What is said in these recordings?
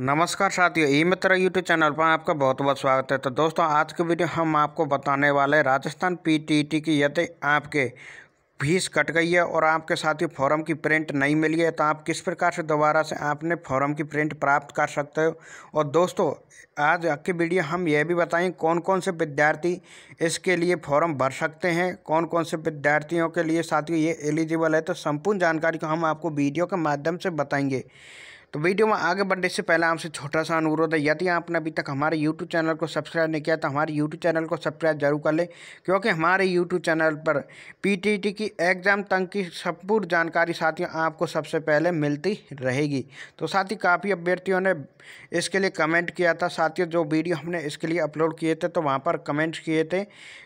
नमस्कार साथियों ई मित्र YouTube channel पर आपका बहुत बहुत स्वागत है तो दोस्तों आज के वीडियो हम आपको बताने वाले राजस्थान पीटीटी e की यदि आपके फीस कट गई है और आपके साथियों फॉर्म की प्रिंट नहीं मिली है तो आप किस प्रकार से दोबारा से आपने फॉर्म की प्रिंट प्राप्त कर सकते हो और दोस्तों आज की वीडियो हम यह भी बताएँ कौन कौन से विद्यार्थी इसके लिए फॉर्म भर सकते हैं कौन कौन से विद्यार्थियों के लिए साथियों ये एलिजिबल है तो संपूर्ण जानकारी को हम आपको वीडियो के माध्यम से बताएंगे तो वीडियो में आगे बढ़ने से पहले आपसे छोटा सा अनुरोध है यदि आपने अभी तक हमारे यूट्यूब चैनल को सब्सक्राइब नहीं किया तो हमारे यूट्यूब चैनल को सब्सक्राइब जरूर कर लें क्योंकि हमारे यूट्यूब चैनल पर पीटीटी की एग्ज़ाम तंग की संपूर्ण जानकारी साथियों आपको सबसे पहले मिलती रहेगी तो साथ ही काफ़ी अभ्यर्थियों ने इसके लिए कमेंट किया था साथियों जो वीडियो हमने इसके लिए अपलोड किए थे तो वहाँ पर कमेंट किए थे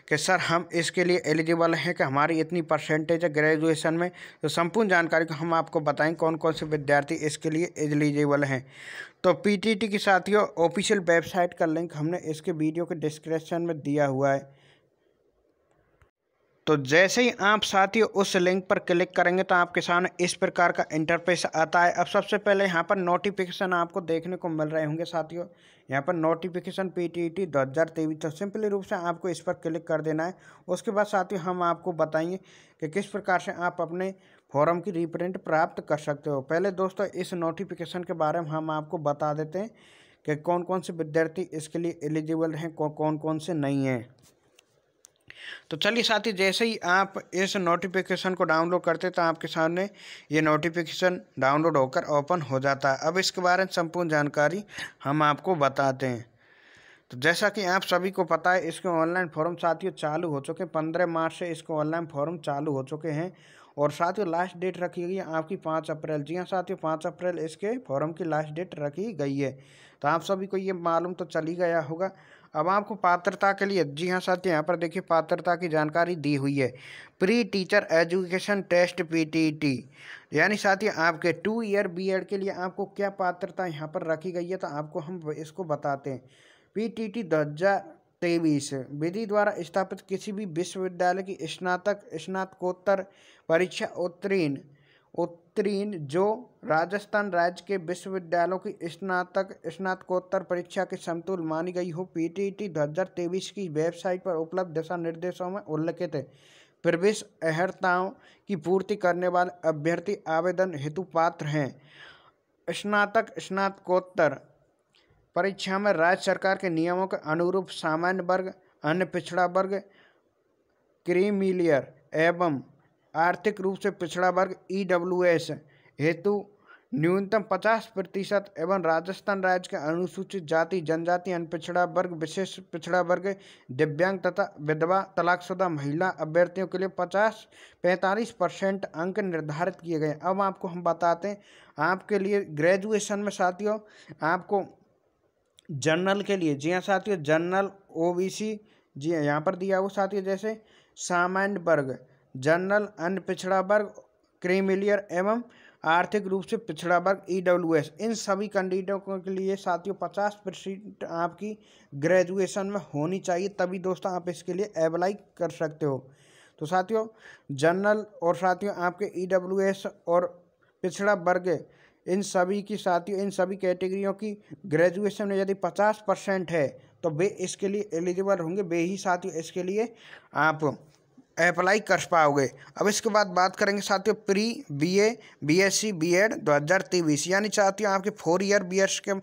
कि सर हम इसके लिए एलिजिबल हैं कि हमारी इतनी परसेंटेज है ग्रेजुएशन में तो संपूर्ण जानकारी को हम आपको बताएँ कौन कौन से विद्यार्थी इसके लिए एलिजिबल हैं तो पीटीटी के साथियों ऑफिशियल वेबसाइट का लिंक हमने इसके वीडियो के डिस्क्रिप्शन में दिया हुआ है तो जैसे ही आप साथियों उस लिंक पर क्लिक करेंगे तो आपके सामने इस प्रकार का इंटरफेस आता है अब सबसे पहले यहाँ पर नोटिफिकेशन आपको देखने को मिल रहे होंगे साथियों यहाँ पर नोटिफिकेशन पी टी टी दो हज़ार तेईस तो सिंपली रूप से आपको इस पर क्लिक कर देना है उसके बाद साथियों हम आपको बताएंगे कि किस प्रकार से आप अपने फॉर्म की रीप्रिंट प्राप्त कर सकते हो पहले दोस्तों इस नोटिफिकेशन के बारे में हम आपको बता देते हैं कि कौन कौन से विद्यार्थी इसके लिए एलिजिबल हैं कौन कौन से नहीं हैं तो चलिए साथी जैसे ही आप इस नोटिफिकेशन को डाउनलोड करते तो आपके सामने ये नोटिफिकेशन डाउनलोड होकर ओपन हो जाता है अब इसके बारे में संपूर्ण जानकारी हम आपको बताते हैं तो जैसा कि आप सभी को पता है इसके ऑनलाइन फॉर्म साथियों चालू हो चुके हैं पंद्रह मार्च से इसके ऑनलाइन फॉर्म चालू हो चुके हैं और साथियों लास्ट डेट रखी गई है आपकी पाँच अप्रैल जी हाँ साथियों पाँच अप्रैल इसके फॉरम की लास्ट डेट रखी गई है तो आप सभी को ये मालूम तो चल ही गया होगा अब आपको पात्रता के लिए जी हाँ साथियों यहाँ पर देखिए पात्रता की जानकारी दी हुई है pre teacher education test PTT यानी साथियों आपके टू ईयर बीएड के लिए आपको क्या पात्रता यहाँ पर रखी गई है तो आपको हम इसको बताते हैं पीटीटी हज़ार तेईस विधि द्वारा स्थापित किसी भी विश्वविद्यालय की स्नातक स्नातकोत्तर परीक्षा उत्तीर्ण उत्तीर्ण जो राजस्थान राज्य के विश्वविद्यालयों की स्नातक स्नातकोत्तर परीक्षा के समतुल मानी गई हो पीटीटी दो हजार तेईस की वेबसाइट पर उपलब्ध दिशा निर्देशों में उल्लिखित है प्रवेश अहर्ताओं की पूर्ति करने वाले अभ्यर्थी आवेदन हेतु पात्र हैं स्नातक स्नातकोत्तर परीक्षा में राज्य सरकार के नियमों के अनुरूप सामान्य वर्ग अन्य पिछड़ा वर्ग क्रीमिलियर एवं आर्थिक रूप से पिछड़ा वर्ग ई हेतु न्यूनतम 50 प्रतिशत एवं राजस्थान राज्य के अनुसूचित जाति जनजाति अनपिछड़ा वर्ग विशेष पिछड़ा वर्ग दिव्यांग तथा विधवा तलाकशुदा महिला अभ्यर्थियों के लिए 50 45 परसेंट अंक निर्धारित किए गए अब आपको हम बताते हैं आपके लिए ग्रेजुएशन में साथियों आपको जनरल के लिए जी हाँ साथियों जनरल ओबीसी जी हाँ यहाँ पर दिया हुआ साथियों जैसे सामान्य वर्ग जनरल अन्य पिछड़ा वर्ग क्रीमिलियर एवं आर्थिक रूप से पिछड़ा वर्ग एस e इन सभी कैंडिडेटों के लिए साथियों पचास परसेंट आपकी ग्रेजुएशन में होनी चाहिए तभी दोस्तों आप इसके लिए अप्लाई कर सकते हो तो साथियों जनरल और साथियों आपके एस e और पिछड़ा वर्ग इन सभी की साथियों इन सभी कैटेगरियों की ग्रेजुएशन में यदि पचास परसेंट है तो वे इसके लिए एलिजिबल होंगे वे ही साथियों इसके लिए आप अप्लाई कर पाओगे अब इसके बाद बात करेंगे साथियों प्री बीए बीएससी बीएड तेईस यानी साथियों आपके फोर ईयर बीएस के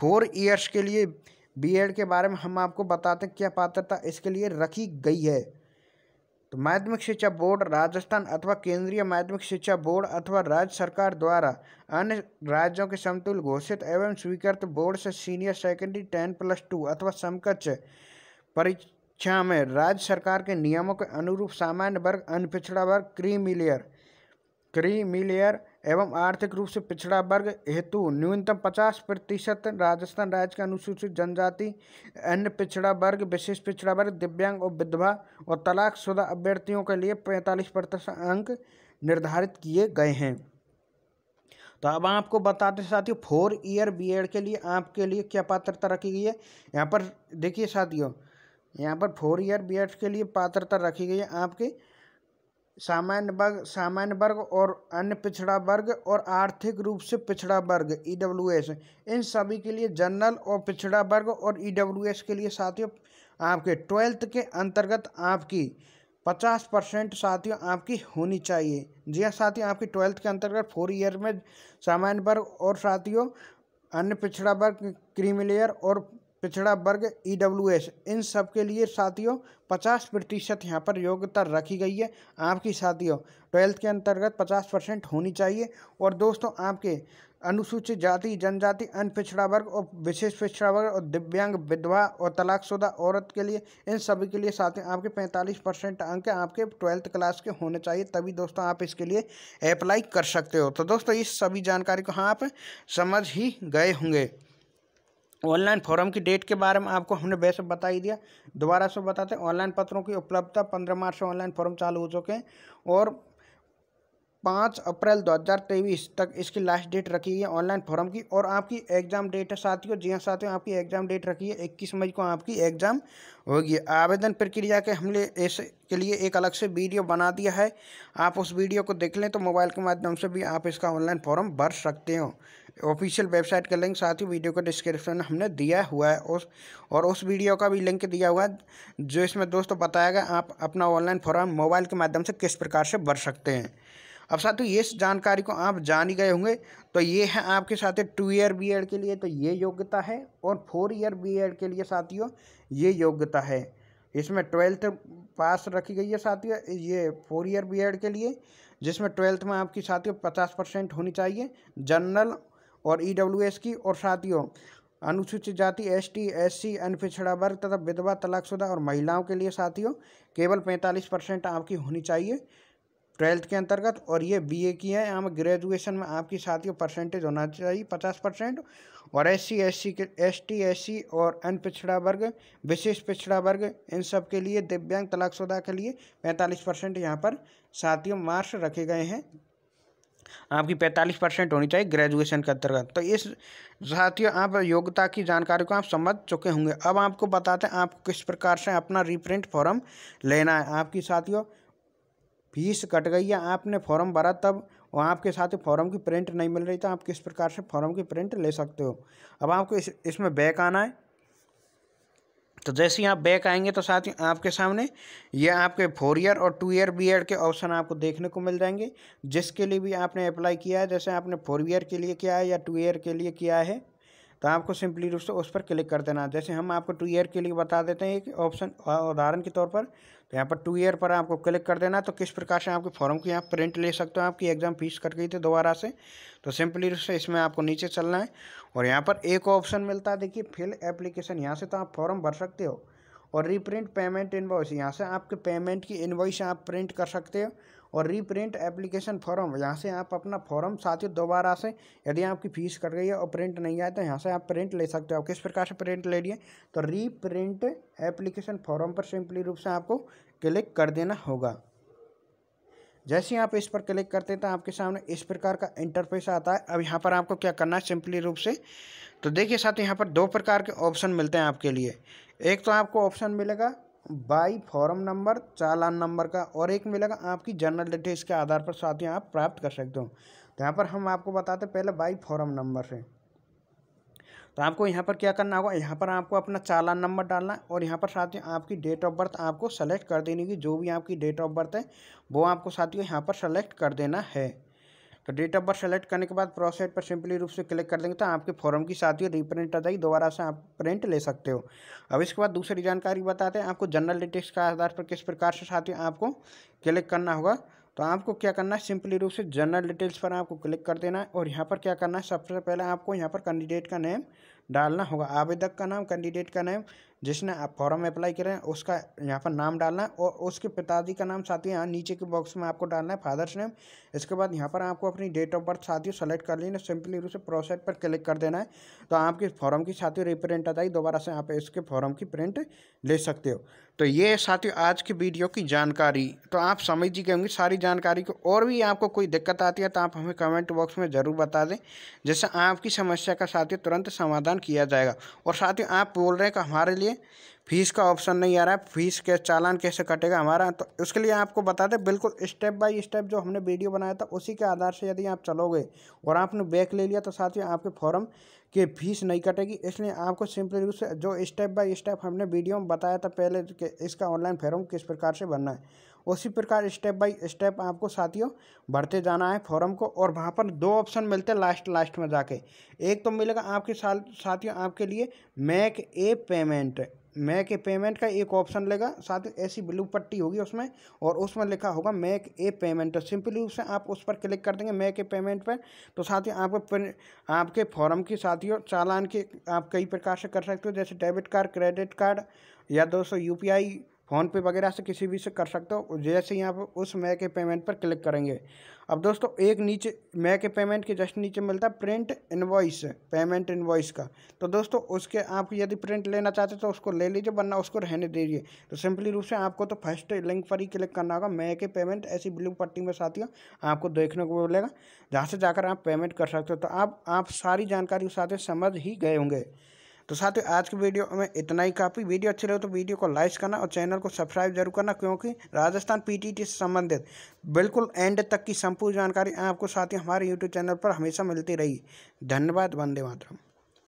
फोर ईयर्स के लिए बीएड के बारे में हम आपको बताते हैं क्या पात्रता इसके लिए रखी गई है तो माध्यमिक शिक्षा बोर्ड राजस्थान अथवा केंद्रीय माध्यमिक शिक्षा बोर्ड अथवा राज्य सरकार द्वारा अन्य राज्यों के समतुल घोषित एवं स्वीकृत बोर्ड से senior secondary ten plus two अथवा समकक्ष परीक्षा में राज्य सरकार के नियमों के अनुरूप सामान्य वर्ग अनपिछड़ा वर्ग क्रीमिलियर क्रीमिलियर एवं आर्थिक रूप से पिछड़ा वर्ग हेतु न्यूनतम 50 प्रतिशत राजस्थान राज्य के अनुसूचित जनजाति अन्य पिछड़ा वर्ग विशेष पिछड़ा वर्ग दिव्यांग और विधवा और तलाकशुदा अभ्यर्थियों के लिए 45 प्रतिशत अंक निर्धारित किए गए हैं तो अब आपको बताते साथियों फोर ईयर बीएड के लिए आपके लिए क्या पात्रता रखी गई है यहाँ पर देखिए साथियों यहाँ पर फोर ईयर एड के लिए पात्रता रखी गई है आपके सामान्य वर्ग सामान्य वर्ग और अन्य पिछड़ा वर्ग और आर्थिक रूप से पिछड़ा वर्ग ई डब्ल्यू एस इन सभी के लिए जनरल और पिछड़ा वर्ग और ई डब्ल्यू एस के लिए साथियों आपके ट्वेल्थ के अंतर्गत आपकी पचास परसेंट साथियों आपकी होनी चाहिए जी हाँ साथियों आपकी ट्वेल्थ के अंतर्गत फोर ईयर में सामान्य वर्ग और साथियों अन्य पिछड़ा वर्ग क्रीमिलेयर और पिछड़ा वर्ग ई e इन सब के लिए साथियों पचास प्रतिशत यहाँ पर योग्यता रखी गई है आपकी साथियों ट्वेल्थ के अंतर्गत पचास परसेंट होनी चाहिए और दोस्तों आपके अनुसूचित जाति जनजाति अन्य पिछड़ा वर्ग और विशेष पिछड़ा वर्ग और दिव्यांग विधवा और तलाकशुदा औरत के लिए इन सभी के लिए साथ आपके पैंतालीस परसेंट अंक आपके ट्वेल्थ क्लास के होने चाहिए तभी दोस्तों आप इसके लिए अप्लाई कर सकते हो तो दोस्तों इस सभी जानकारी को हाँ आप समझ ही गए होंगे ऑनलाइन फॉरम की डेट के बारे में आपको हमने वैसे बता ही दिया दोबारा से बताते हैं ऑनलाइन पत्रों की उपलब्धता पंद्रह मार्च से ऑनलाइन फॉरम चालू हो चुके हैं और पाँच अप्रैल 2023 तक इसकी लास्ट डेट रखी है ऑनलाइन फॉर्म की और आपकी एग्ज़ाम डेट है साथियों जी हाँ साथियों आपकी एग्ज़ाम डेट रखी है इक्कीस मई को आपकी एग्ज़ाम होगी आवेदन प्रक्रिया के हमने इस के लिए एक अलग से वीडियो बना दिया है आप उस वीडियो को देख लें तो मोबाइल के माध्यम से भी आप इसका ऑनलाइन फॉर्म भर सकते हो ऑफिशियल वेबसाइट का लिंक साथ ही वीडियो का डिस्क्रिप्शन हमने दिया हुआ है उस और उस वीडियो का भी लिंक दिया हुआ है जो इसमें दोस्तों बताया गया आप अपना ऑनलाइन फॉर्म मोबाइल के माध्यम से किस प्रकार से भर सकते हैं अब साथियों तो ये जानकारी को आप जान ही गए होंगे तो ये है आपके साथ टू ईयर बी के लिए तो ये योग्यता है और फोर ईयर बी के लिए साथियों ये योग्यता है इसमें ट्वेल्थ पास रखी गई है साथियों ये फोर ईयर बी के लिए जिसमें ट्वेल्थ में आपकी साथियों पचास परसेंट होनी चाहिए जनरल और ई e की और साथियों अनुसूचित जाति एस टी एस सी अन पिछड़ा वर्ग तथा विधवा तलाकशुदा और महिलाओं के लिए साथियों केवल पैंतालीस परसेंट आपकी होनी चाहिए ट्वेल्थ के अंतर्गत और ये बीए की है यहाँ ग्रेजुएशन में आपकी साथियों परसेंटेज होना चाहिए पचास परसेंट और एस सी एस सी के एस टी एस सी और अन पिछड़ा वर्ग विशेष पिछड़ा वर्ग इन सब के लिए दिव्यांग तलाकशुदा के लिए पैंतालीस परसेंट यहाँ पर साथियों मार्क्स रखे गए हैं आपकी पैंतालीस परसेंट होनी चाहिए ग्रेजुएशन के अंतर्गत तो इस साथियों आप योग्यता की जानकारी को आप समझ चुके होंगे अब आपको बताते हैं आपको किस प्रकार से अपना रिप्रिंट फॉर्म लेना है आपकी साथियों फीस कट गई है आपने फॉर्म भरा तब वो आपके साथ फॉर्म की प्रिंट नहीं मिल रही तो आप किस प्रकार से फॉर्म की प्रिंट ले सकते हो अब आपको इस इसमें बैक आना है तो जैसे ही आप बैक आएंगे तो साथ ही आपके सामने ये आपके फोर ईयर और टू ईयर बी के ऑप्शन आपको देखने को मिल जाएंगे जिसके लिए भी आपने अप्लाई किया है जैसे आपने फोर ईयर के लिए किया है या टू ईयर के लिए किया है तो आपको सिंपली रूप से उस पर क्लिक कर देना जैसे हम आपको टू ईयर के लिए बता देते हैं एक ऑप्शन उदाहरण के तौर पर यहाँ पर टू ईयर पर आपको क्लिक कर देना तो किस प्रकार से आपके फॉर्म की यहाँ प्रिंट ले सकते हो आपकी एग्ज़ाम फीस कट गई थी दोबारा से तो सिंपली से इसमें आपको नीचे चलना है और यहाँ पर एक ऑप्शन मिलता है देखिए फिल एप्लीकेशन यहाँ से तो आप फॉर्म भर सकते हो और रीप्रिंट पेमेंट इन्वॉइस यहाँ से आपके पेमेंट की इन्वॉइस आप प्रिंट कर सकते हो और रीप्रिंट एप्लीकेशन फॉर्म यहाँ से आप अपना फॉर्म साथियों दोबारा से यदि आपकी फीस कट गई है और प्रिंट नहीं आया तो यहाँ से आप प्रिंट ले सकते हो आप किस प्रकार से प्रिंट ले लिए तो रीप्रिंट एप्लीकेशन फॉर्म पर सिंपली रूप से आपको क्लिक कर देना होगा जैसे ही आप इस पर क्लिक करते हैं तो आपके सामने इस प्रकार का इंटरफेस आता है अब यहाँ पर आपको क्या करना है सिंपली रूप से तो देखिए साथ यहाँ पर दो प्रकार के ऑप्शन मिलते हैं आपके लिए एक तो आपको ऑप्शन मिलेगा by form number challan number का और एक मिलेगा आपकी जनरल डिटेल्स के आधार पर साथियों आप प्राप्त कर सकते हो तो यहाँ पर हम आपको बताते पहले बाई फॉर्म नंबर से तो आपको यहाँ पर क्या करना होगा यहाँ पर आपको अपना चालान नंबर डालना है और यहाँ पर साथियों आपकी डेट ऑफ बर्थ आपको सेलेक्ट कर देने की जो भी आपकी डेट ऑफ बर्थ है वो आपको साथियों यहाँ पर सेलेक्ट कर देना है तो डेट ऑफ बर्थ सेलेक्ट करने के बाद प्रोसेट पर सिंपली रूप से क्लिक कर देंगे तो आपके फॉर्म की साथ ही रीप्रिंट आ जाएगी दोबारा से आप प्रिंट ले सकते हो अब इसके बाद दूसरी जानकारी बताते हैं आपको जनरल डिटेल्स के आधार पर किस प्रकार से साथ ही आपको क्लिक करना होगा तो आपको क्या करना है सिंपली रूप से जनरल डिटेल्स पर आपको क्लिक कर देना है और यहाँ पर क्या करना है सबसे पहले आपको यहाँ पर कैंडिडेट का नेम डालना होगा आवेदक का नाम कैंडिडेट का नेम जिसने आप फॉर्म में अप्लाई करें उसका यहाँ पर नाम डालना है और उसके पिताजी का नाम साथ ही यहाँ नीचे के बॉक्स में आपको डालना है फादर्स नेम इसके बाद यहाँ पर आपको अपनी डेट ऑफ बर्थ साथियों सेलेक्ट कर लेना सिंपली उसे प्रोसेस पर क्लिक कर देना है तो आपके फॉर्म की साथियों रिप्रिंट आ जाएगी दोबारा से आप इसके फॉर्म की प्रिंट ले सकते हो तो ये साथियों आज की वीडियो की जानकारी तो आप समझ ही गए होंगे सारी जानकारी को और भी आपको कोई दिक्कत आती है तो आप हमें कमेंट बॉक्स में ज़रूर बता दें जिससे आपकी समस्या का साथियों तुरंत समाधान किया जाएगा और साथियों आप बोल रहे हैं कि हमारे लिए फीस का ऑप्शन नहीं आ रहा है फीस के चालान कैसे कटेगा हमारा तो उसके लिए आपको बता दें बिल्कुल स्टेप बाय स्टेप जो हमने वीडियो बनाया था उसी के आधार से यदि आप चलोगे और आपने बैक ले लिया तो साथ ही आपके फॉर्म की फीस नहीं कटेगी इसलिए आपको सिंपल रूप से जो स्टेप बाय स्टेप हमने वीडियो में बताया था पहले कि इसका ऑनलाइन फॉर्म किस प्रकार से भरना है उसी प्रकार स्टेप बाय स्टेप आपको साथियों भरते जाना है फॉर्म को और वहाँ पर दो ऑप्शन मिलते हैं लास्ट लास्ट में जाके एक तो मिलेगा आपके साथ साथियों आपके लिए make a payment make a payment का एक ऑप्शन लेगा साथ में ऐसी ब्लू पट्टी होगी उसमें और उसमें लिखा होगा मैक ए पेमेंट तो सिंपली उससे आप उस पर क्लिक कर देंगे मैक ए पेमेंट पर तो साथ ही आपको आपके फॉर्म की साथियों चालान के आप कई प्रकार से कर सकते हो जैसे डेबिट कार्ड क्रेडिट कार्ड या दोस्तों यू फ़ोनपे वगैरह से किसी भी से कर सकते हो जैसे यहाँ पर उस मै के पेमेंट पर क्लिक करेंगे अब दोस्तों एक नीचे मै के पेमेंट के जस्ट नीचे मिलता है प्रिंट इनवॉइस पेमेंट इनवॉइस का तो दोस्तों उसके आप यदि प्रिंट लेना चाहते तो उसको ले लीजिए वरना उसको रहने दीजिए तो सिंपली रूप से आपको तो फर्स्ट लिंक पर ही क्लिक करना होगा मै के पेमेंट ऐसी ब्लू पट्टी में साथियों आपको देखने को मिलेगा जहाँ से जाकर आप पेमेंट कर सकते हो तो आप, आप सारी जानकारी साथ समझ ही गए होंगे तो साथ ही आज की वीडियो में इतना ही काफ़ी वीडियो अच्छी लगे तो वीडियो को लाइक करना और चैनल को सब्सक्राइब जरूर करना क्योंकि राजस्थान पीटीटी से संबंधित बिल्कुल एंड तक की संपूर्ण जानकारी आपको साथ ही हमारे यूट्यूब चैनल पर हमेशा मिलती रही धन्यवाद वंदे मातरम